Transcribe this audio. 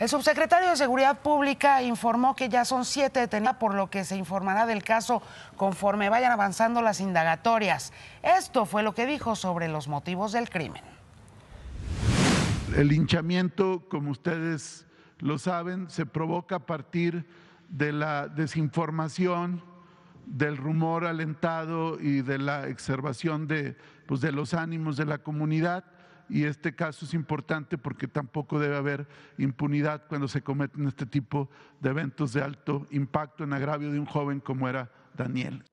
El subsecretario de Seguridad Pública informó que ya son siete detenidos, por lo que se informará del caso conforme vayan avanzando las indagatorias. Esto fue lo que dijo sobre los motivos del crimen. El hinchamiento, como ustedes lo saben, se provoca a partir de la desinformación, del rumor alentado y de la exervación pues, de los ánimos de la comunidad y este caso es importante porque tampoco debe haber impunidad cuando se cometen este tipo de eventos de alto impacto en agravio de un joven como era Daniel.